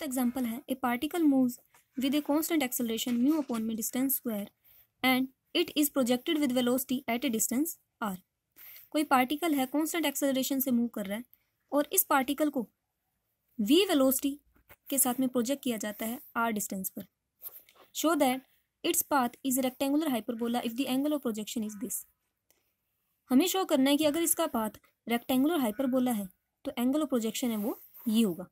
The example है a particle move with a constant acceleration mu upon में distance square and it is projected with velocity at a distance R कोई particle है constant acceleration से move कर रहा है और इस पार्टिकल को वी वेलोसिटी के साथ में प्रोजेक्ट किया जाता है आर डिस्टेंस पर show that its path is rectangular hyperbola if the angle of projection is this हमें शो करना है कि अगर इसका पाथ रेक्टेंगुलर हाइपरबोला है तो एंगल ऑफ प्रोजेक्शन है वो ये होगा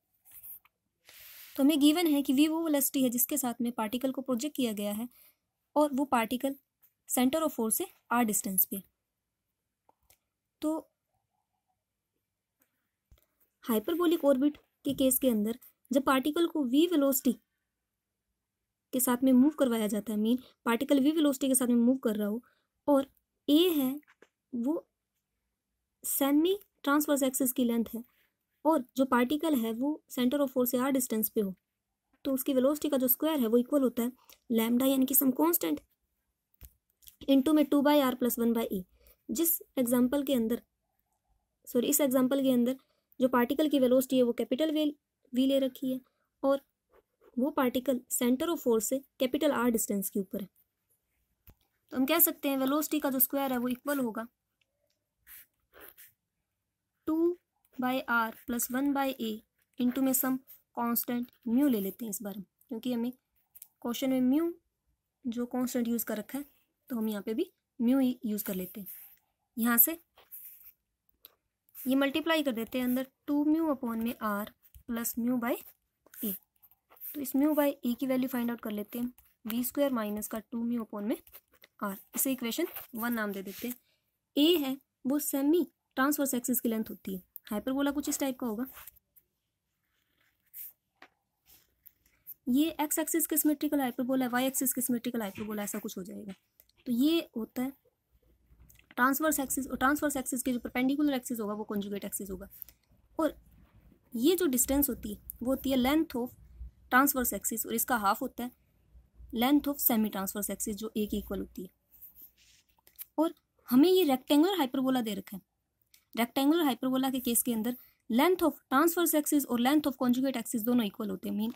तो हमें गिवन है कि वी वो वेलोसिटी है जिसके साथ में पार्टिकल को प्रोजेक्ट किया गया है और वो पार्टिकल सेंटर ऑफ फोर्स से आर डिस्टेंस पे तो हाइपरबोलिक ऑर्बिट के केस के अंदर जब पार्टिकल को वी वेलोसिटी के साथ में मूव करवाया जाता है मीन पार्टिकल वी वेलोसिटी के साथ में मूव कर रहा हो और ए है वो सेमी ट्रांसवर्स एक्सिस की लेंथ है और जो पार्टिकल है वो सेंटर ऑफ फोर्स से आर डिस्टेंस पे हो तो उसकी वेलोसिटी का जो स्क्वायर है वो इक्वल होता है लैमडा यानी कि सम कांस्टेंट इनटू में two by R plus one by E जिस एग्जाम्पल के अंदर सॉरी इस एग्जाम्पल के अंदर जो पार्टिकल की वेलोसिटी है वो कैपिटल वे वी ले रखी है और वो पार्टिकल सेंटर ऑफ फोर्स से कैपिटल आर डिस्टेंस के ऊपर है तो हम कह सकते हैं वेलोसिटी का जो स्क्वायर है वो इक्वल होगा two by R plus one by A into में सम कांस्टेंट म्यू ले लेते हैं इस बार क्योंकि हमें क्वेश्चन में म्यू जो कांस्टेंट यूज़ कर रखा है तो हम यहाँ पे भी म्यू यूज़ कर लेते हैं यहाँ से ये मल्टीप्लाई कर देते हैं अंदर टू म्यू अपॉन में R plus mu by A तो इस म्यू बाई ए की वैल्यू फाइंड आउट कर लेते हैं बी स्क्वायर माइनस का टू म्यू अपॉन में आर इसे इक्वेशन वन नाम दे देते हैं ए है वो सेमी ट्रांसवर्स एक्सिस की लेंथ होती है हाइपरबोला कुछ इस टाइप का होगा ये एक्स एक्सिस का सिमेट्रिकल हाइपरबोला है वाई एक्सिस का सिमेट्रिकल हाइपरबोला ऐसा कुछ हो जाएगा तो ये होता है ट्रांसवर्स एक्सिस और ट्रांसवर्स एक्सिस के जो परपेंडिकुलर एक्सिस होगा वो कॉन्जुगेट एक्सिस होगा और ये जो डिस्टेंस होती है वो होती है लेंथ ऑफ ट्रांसवर्स एक्सिस और इसका हाफ होता है length of semi transverse axis जो एक इक्वल होती है और हमें ये रेक्टेंगुलर हाइपरबोला दे रखा है रेक्टेंगुलर हाइपरबोला के केस के अंदर लेंथ ऑफ ट्रांसफर्स एक्सिस और लेंथ ऑफ कॉन्जुगेट एक्सिस दोनों इक्वल होते हैं मीन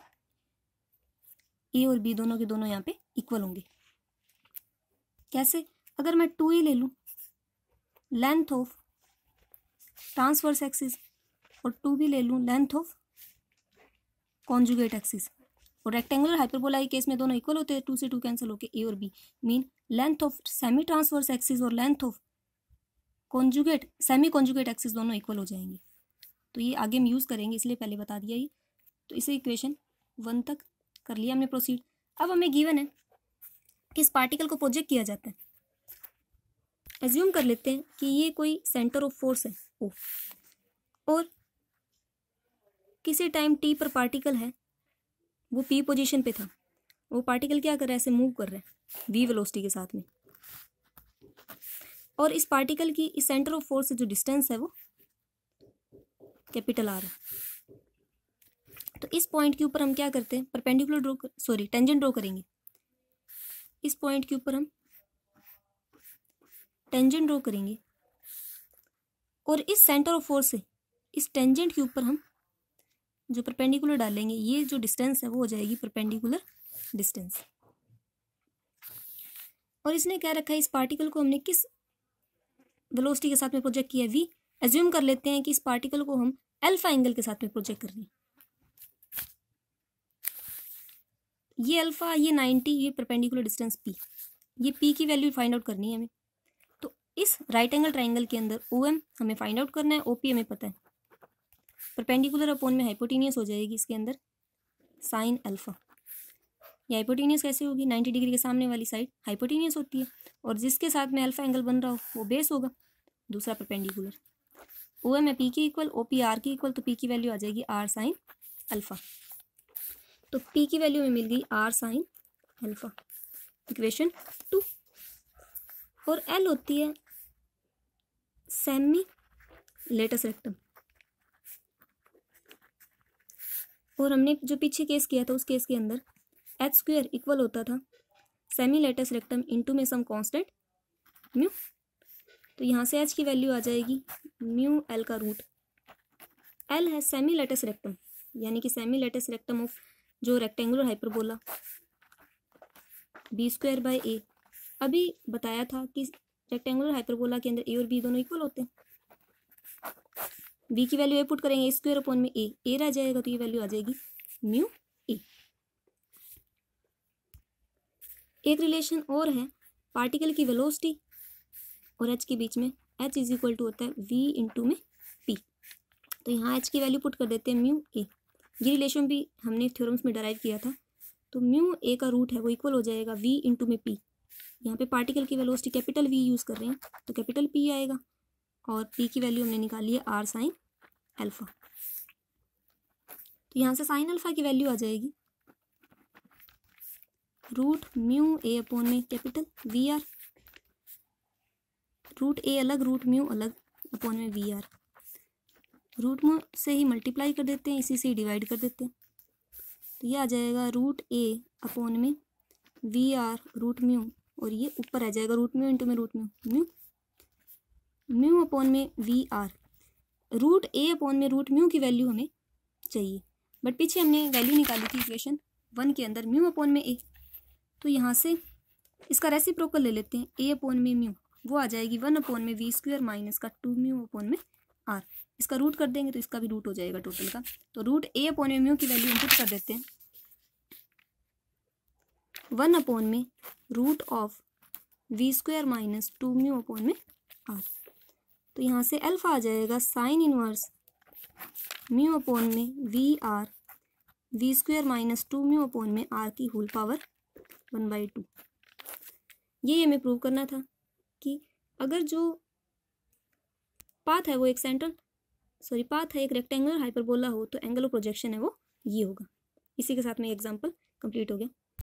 ए और बी दोनों के दोनों यहाँ पे इक्वल होंगे कैसे अगर मैं टू ए ले लूँ लेंथ ऑफ ट्रांसफर्स एक्सिस और टू बी ले लूँ लेंथ ऑफ कॉन्जुगेट एक्सिस और रेक्टेंगुलर हाइपरबोला के केस में दोनों इक्वल होते हैं टू से टू कैंसिल होके ए और B mean length of semi transverse axis और length of conjugate semi conjugate axes दोनों इक्वल हो जाएंगे तो ये आगे हम यूज़ करेंगे इसलिए पहले बता दिया ये तो इसे इक्वेशन वन तक कर लिया हमने प्रोसीड अब हमें गिवन है कि इस पार्टिकल को प्रोजेक्ट किया जाता है एज्यूम कर लेते हैं कि ये कोई सेंटर ऑफ फोर्स है ओ और किसी टाइम टी पर पार्टिकल है वो पी पोजिशन पे था वो पार्टिकल क्या कर रहा है ऐसे मूव कर रहा है वी वेलोसिटी के साथ में और इस पार्टिकल की इस सेंटर ऑफ फोर्स से जो डिस्टेंस है वो कैपिटल आर है तो इस पॉइंट के ऊपर हम क्या करते हैं perpendicular draw sorry tangent draw करेंगे इस पॉइंट के ऊपर हम टेंजेंट ड्रॉ करेंगे और इस सेंटर ऑफ फोर्स से इस टेंजेंट के ऊपर हम जो परपेंडिकुलर डालेंगे ये जो डिस्टेंस है वो हो जाएगी परपेंडिकुलर डिस्टेंस और इसने क्या रखा है इस पार्टिकल को हमने किस वेलोसिटी के साथ में प्रोजेक्ट किया वी एज्यूम कर लेते हैं कि इस पार्टिकल को हम अल्फा एंगल के साथ में प्रोजेक्ट कर रहे हैं ये अल्फा ये नाइन्टी ये परपेंडिकुलर डिस्टेंस पी ये पी की वैल्यू फाइंड आउट करनी है हमें तो इस राइट एंगल ट्राइंगल के अंदर ओ एम हमें फाइंड आउट करना है ओ पी हमें पता है परपेंडिकुलर अपोन में हाइपोटीनियस हो जाएगी इसके अंदर साइन अल्फा ये हाइपोटीनियस कैसे होगी नाइन्टी डिग्री के सामने वाली साइड हाइपोटीनियस होती है और जिसके साथ में अल्फा एंगल बन रहा हो वो बेस होगा दूसरा perpendicular O M A P की इक्वल ओ पी आर की इक्वल तो पी की वैल्यू आ जाएगी आर साइन अल्फा तो पी की वैल्यू में मिल गई R sine alpha equation two और एल होती है सेमी लेटस रेक्टम और हमने जो पीछे केस किया था उस केस के अंदर एच स्क्वेयर इक्वल होता था सेमी लेटेस्ट रेक्टम इंटू में सम कॉन्स्टेंट म्यू तो यहाँ से एच की वैल्यू आ जाएगी म्यू एल का रूट एल है सेमी लेटेस्ट रेक्टम यानी कि सेमी लेटेस्ट रेक्टम ऑफ जो rectangular hyperbola B square by A अभी बताया था कि रेक्टेंगुलर हाइपरबोला के अंदर ए और बी दोनों इक्वल होते हैं बी की वैल्यू ए पुट करेंगे स्क्वेयर अपॉन में ए ए रह जाएगा तो ये वैल्यू आ जाएगी म्यू ए एक रिलेशन और है पार्टिकल की वेलोसिटी और एच के बीच में एच इज इक्वल टू होता है वी इंटू में पी तो यहाँ एच की वैल्यू पुट कर देते हैं म्यू ए ये रिलेशन भी हमने थ्योरम्स में डराइव किया था तो म्यू ए का रूट है वो इक्वल हो जाएगा वी इंटू में पी यहाँ पे पार्टिकल की वेलोसिटी कैपिटल वी यूज़ कर रहे हैं तो कैपिटल पी आएगा और पी की वैल्यू हमने निकाली है आर साइन अल्फ़ा तो यहाँ से साइन अल्फ़ा की वैल्यू आ जाएगी रूट म्यू ए अपोन में capital V R root A अलग रूट म्यू अलग अपोन में वी आर रूट म्यू से ही मल्टीप्लाई कर देते हैं इसी से ही डिवाइड कर देते हैं तो ये आ जाएगा रूट ए अपोन में वी आर रूट म्यू और ये ऊपर आ जाएगा रूट म्यू इंटू में root mu mu mu upon में V R root A upon में रूट म्यू की वैल्यू हमें चाहिए बट पीछे हमने वैल्यू निकाली थी इक्वेशन वन के अंदर म्यू अपोन में ए तो यहाँ से इसका रेसिप्रोकल ले लेते हैं ए अपोन में म्यू वो आ जाएगी वन अपोन में वी स्क्वेयर माइनस का टू म्यू अपोन में आर इसका रूट कर देंगे तो इसका भी रूट हो जाएगा टोटल का तो रूट ए अपोन में म्यू की वैल्यू इनपुट कर देते हैं वन अपोन में root of V square minus two mu upon में आर तो यहाँ से अल्फा आ जाएगा साइन इनवर्स म्यू अपोन में V R V square minus two mu upon में आर की whole power one by two ये हमें प्रूव करना था कि अगर जो पाथ है वो एक सेंट्रल सॉरी पाथ है एक रेक्टेंगुलर हाइपरबोला हो तो एंगल ऑफ प्रोजेक्शन है वो ये होगा इसी के साथ में एग्जाम्पल कंप्लीट हो गया